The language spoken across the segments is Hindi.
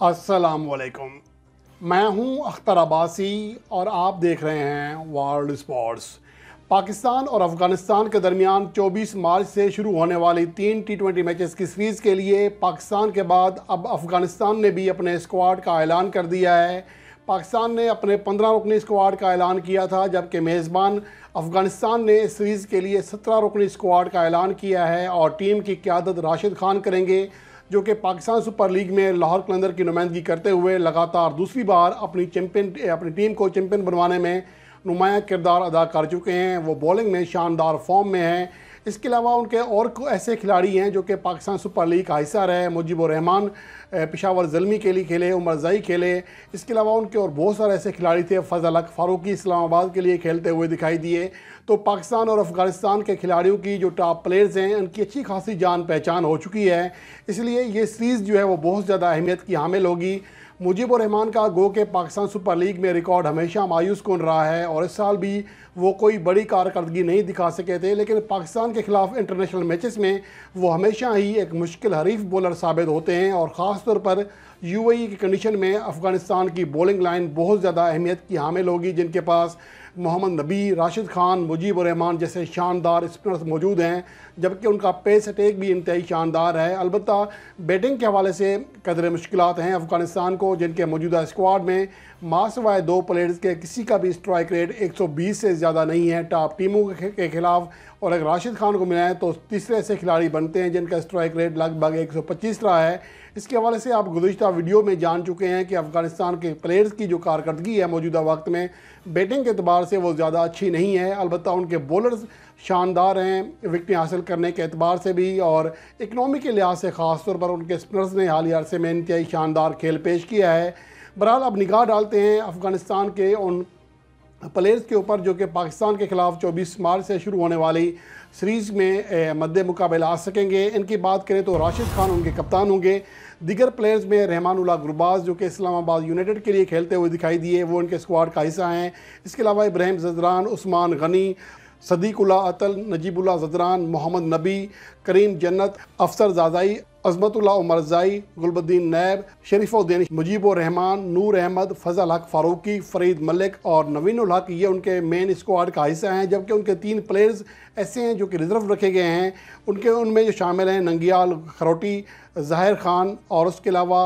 असलकम मैं हूं अख्तर अब्बासी और आप देख रहे हैं वर्ल्ड स्पोर्ट्स पाकिस्तान और अफगानिस्तान के दरमियान 24 मार्च से शुरू होने वाली तीन टी ट्वेंटी मैचेस की सीरीज़ के लिए पाकिस्तान के बाद अब अफगानिस्तान ने भी अपने स्क्वाड का ऐलान कर दिया है पाकिस्तान ने अपने पंद्रह रुकनी स्क्वाड का ऐलान किया था जबकि मेज़बान अफगानिस्तान ने सीरीज़ के लिए सत्रह रुकनी स्क्वाड का ऐलान किया है और टीम की क्यादत राशिद खान करेंगे जो कि पाकिस्तान सुपर लीग में लाहौर कलंदर की नुमाइंदगी करते हुए लगातार दूसरी बार अपनी चैम्पियन अपनी टीम को चैम्पियन बनवाने में नुमाया किरदार अदा कर चुके हैं वो बॉलिंग में शानदार फॉर्म में हैं इसके अलावा उनके और ऐसे खिलाड़ी हैं जो कि पाकिस्तान सुपर लीग का हिस्सा रहे मुजिबुररहमान पिशावर जलमी के लिए खेले उमर जई खेले इसके अलावा उनके और बहुत सारे ऐसे खिलाड़ी थे फजल अक फारूकी इस्लामाबाद के लिए खेलते हुए दिखाई दिए तो पाकिस्तान और अफगानिस्तान के खिलाड़ियों की जो टॉप प्लेयर्स हैं उनकी अच्छी खासी जान पहचान हो चुकी है इसलिए ये सीरीज़ जो है वो बहुत ज़्यादा अहमियत की हामिल होगी मुजीब रहमान का गो के पाकिस्तान सुपर लीग में रिकॉर्ड हमेशा मायूस कौन रहा है और इस साल भी वो कोई बड़ी कारकर्दगी नहीं दिखा सके थे लेकिन पाकिस्तान के खिलाफ इंटरनेशनल मैचेस में वो हमेशा ही एक मुश्किल हरीफ बॉलर साबित होते हैं और खास तौर पर यूएई e की कंडीशन में अफ़गानिस्तान की बॉलिंग लाइन बहुत ज़्यादा अहमियत की हामिल होगी जिनके पास मोहम्मद नबी राशिद खान मुजीब रहमान जैसे शानदार स्पिनर्स मौजूद हैं जबकि उनका पेस अटैक भी इंतई शानदार है अलबत् बैटिंग के हवाले से कदर मुश्किल हैं अफ़गानिस्तान को जिनके मौजूदा स्क्वाड में मासवाए दो प्लेयर्स के किसी का भी स्ट्राइक रेट 120 से ज़्यादा नहीं है टॉप टीमों के खिलाफ और अगर राशिद खान को मिलाएं तो तीसरे ऐसे खिलाड़ी बनते हैं जिनका स्ट्राइक रेट लगभग 125 रहा है इसके हवाले से आप गुजशत वीडियो में जान चुके हैं कि अफगानिस्तान के प्लेयर्स की जो कारकर्दगी है मौजूदा वक्त में बैटिंग के अतबार से वो ज़्यादा अच्छी नहीं है अलबत् उनके बॉलर्स शानदार हैं विकटें हासिल करने के अतबार से भी और इकनॉमी के लिहाज से ख़ास तौर पर उनके स्पिनर्स ने हाल ही अरसे में इंतहाई शानदार खेल पेश किया है बहरहाल अब निगाह डालते हैं अफगानिस्तान के उन प्लेयर्स के ऊपर जो कि पाकिस्तान के ख़िलाफ़ चौबीस मार्च से शुरू होने वाली सीरीज़ में मद्दे मुकाबला आ सकेंगे इनकी बात करें तो राशिद खान उनके कप्तान होंगे दिगर प्लेयर्स में रहमानुल्ला गुरबाज जो कि इस्लामाबाद यूनाइटेड के लिए खेलते हुए दिखाई दिए वो इनके स्क्वाड का हिस्सा हैं इसके अलावा इब्राहिम जजरान उस्मान गनी सदीकुल्ला अतल नजीबुल्ला जदरान मोहम्मद नबी करीम जन्नत अफसर जादाई अजमतुल्ला उमरजाई गुलबद्दीन नैब शरीफुद्दीन रहमान नूर अहमद फजल हक फारूकी फरीद मलिक और नवीन हक ये उनके मेन स्क्वाड का हिस्सा हैं जबकि उनके तीन प्लेयर्स ऐसे हैं जो कि रिज़र्व रखे गए हैं उनके उनमें जो शामिल हैं नंगियाल खरोटी ज़ाहिर खान और उसके अलावा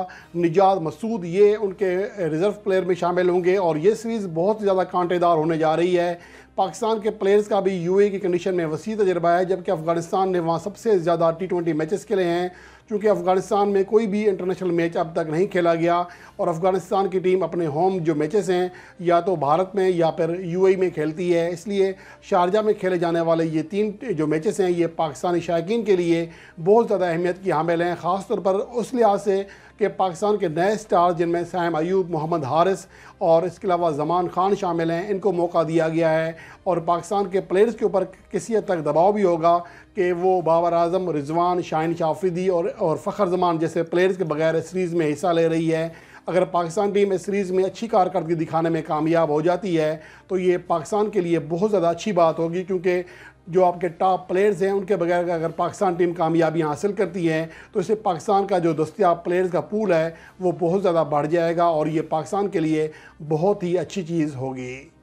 निजात मसूद ये उनके रिज़र्व प्लेयर में शामिल होंगे और ये सीरीज़ बहुत ज़्यादा कांटेदार होने जा रही है पाकिस्तान के प्लेयर्स का भी यू की कंडीशन में वसी तजर्बा है जबकि अफगानिस्तान ने वहाँ सबसे ज़्यादा टी ट्वेंटी मैचेस खेले हैं चूँकि अफगानिस्तान में कोई भी इंटरनेशनल मैच अब तक नहीं खेला गया और अफगानिस्तान की टीम अपने होम जो मैचेस हैं या तो भारत में या फिर यूएई में खेलती है इसलिए शारजा में खेले जाने वाले ये तीन जो मैचेस हैं ये पाकिस्तानी शायकीन के लिए बहुत ज़्यादा अहमियत की हामिल हैं ख़ास तौर पर उस लिहाज से कि पाकिस्तान के नए स्टार जिनमें सैम अयूब मोहम्मद हारिस और इसके अलावा जमान खान शामिल हैं इनको मौका दिया गया है और पाकिस्तान के प्लेयर्स के ऊपर किसी हद तक दबाव भी होगा कि वो बाबर आजम रिजवान शाहिन शाफिदी और और फ़खर जमान जैसे प्लेयर्स के बगैर सीरीज़ में हिस्सा ले रही है अगर पाकिस्तान टीम इस सीरीज़ में अच्छी कारकर्दगी दिखाने में कामयाब हो जाती है तो ये पाकिस्तान के लिए बहुत ज़्यादा अच्छी बात होगी क्योंकि जो आपके टॉप प्लेयर्स हैं उनके बगैर अगर पाकिस्तान टीम कामयाबी हासिल करती है तो इससे पाकिस्तान का जो दस्तियाब प्लेयर्स का पूल है वो बहुत ज़्यादा बढ़ जाएगा और ये पाकिस्तान के लिए बहुत ही अच्छी चीज़ होगी